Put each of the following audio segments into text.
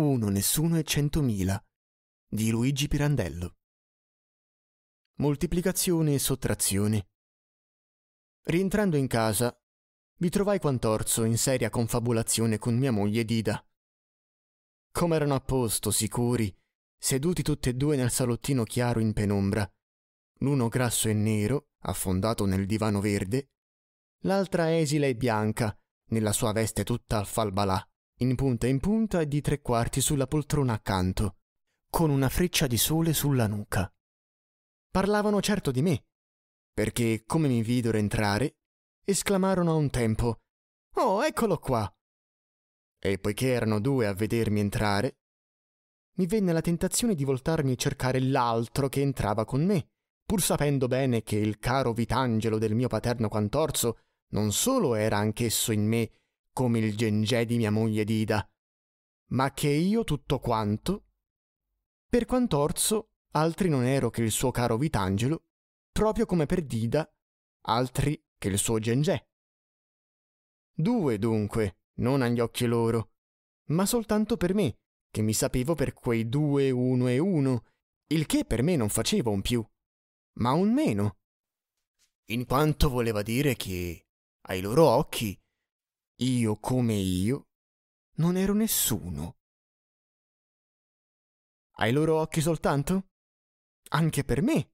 Uno, nessuno e centomila di Luigi Pirandello. Moltiplicazione e sottrazione. Rientrando in casa, mi trovai quant'orso in seria confabulazione con mia moglie Dida. Come erano a posto, sicuri, seduti tutti e due nel salottino chiaro in penombra, l'uno grasso e nero, affondato nel divano verde, l'altra esile e bianca, nella sua veste tutta falbalà in punta in punta e di tre quarti sulla poltrona accanto, con una freccia di sole sulla nuca. Parlavano certo di me, perché come mi videro entrare, esclamarono a un tempo Oh, eccolo qua! E poiché erano due a vedermi entrare, mi venne la tentazione di voltarmi e cercare l'altro che entrava con me, pur sapendo bene che il caro Vitangelo del mio paterno Quantorzo non solo era anch'esso in me come il gengè di mia moglie Dida, ma che io tutto quanto, per quant'orso, altri non ero che il suo caro Vitangelo, proprio come per Dida, altri che il suo gengè. Due, dunque, non agli occhi loro, ma soltanto per me, che mi sapevo per quei due, uno e uno, il che per me non faceva un più, ma un meno. In quanto voleva dire che, ai loro occhi, io come io, non ero nessuno. Ai loro occhi soltanto? Anche per me,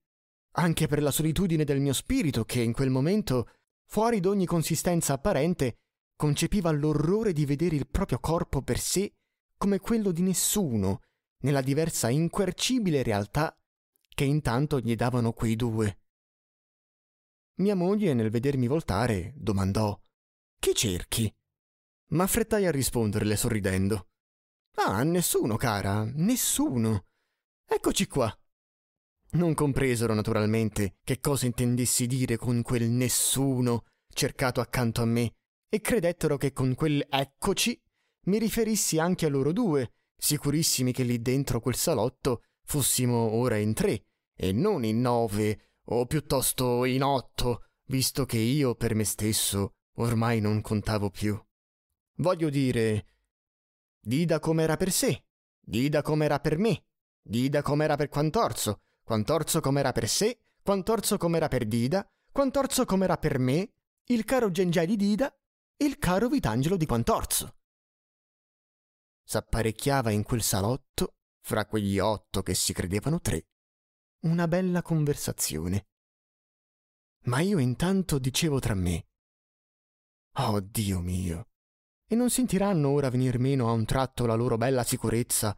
anche per la solitudine del mio spirito che in quel momento, fuori d'ogni consistenza apparente, concepiva l'orrore di vedere il proprio corpo per sé come quello di nessuno, nella diversa inquercibile realtà che intanto gli davano quei due. Mia moglie, nel vedermi voltare, domandò chi cerchi? M'affrettai a risponderle sorridendo. Ah, nessuno, cara, nessuno. Eccoci qua. Non compresero naturalmente che cosa intendessi dire con quel nessuno cercato accanto a me e credettero che con quel eccoci mi riferissi anche a loro due, sicurissimi che lì dentro quel salotto fossimo ora in tre e non in nove o piuttosto in otto, visto che io per me stesso Ormai non contavo più. Voglio dire, Dida com'era per sé, Dida com'era per me, Dida com'era per Quantorzo, Quantorzo com'era per sé, Quantorzo com'era per Dida, Quantorzo com'era per me, il caro Gengiai di Dida e il caro Vitangelo di Quantorzo. S'apparecchiava in quel salotto, fra quegli otto che si credevano tre, una bella conversazione. Ma io intanto dicevo tra me, Oh Dio mio! E non sentiranno ora venir meno a un tratto la loro bella sicurezza,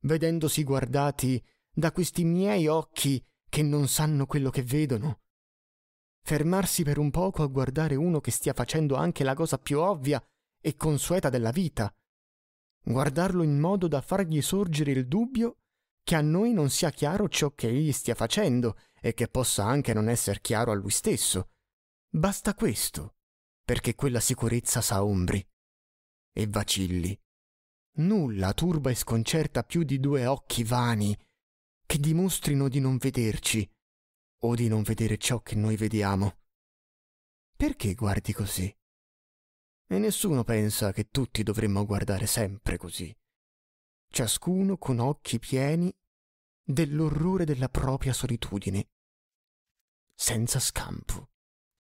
vedendosi guardati da questi miei occhi che non sanno quello che vedono. Fermarsi per un poco a guardare uno che stia facendo anche la cosa più ovvia e consueta della vita. Guardarlo in modo da fargli sorgere il dubbio che a noi non sia chiaro ciò che egli stia facendo e che possa anche non esser chiaro a lui stesso. Basta questo perché quella sicurezza sa ombri. E vacilli. Nulla turba e sconcerta più di due occhi vani che dimostrino di non vederci o di non vedere ciò che noi vediamo. Perché guardi così? E nessuno pensa che tutti dovremmo guardare sempre così, ciascuno con occhi pieni dell'orrore della propria solitudine, senza scampo.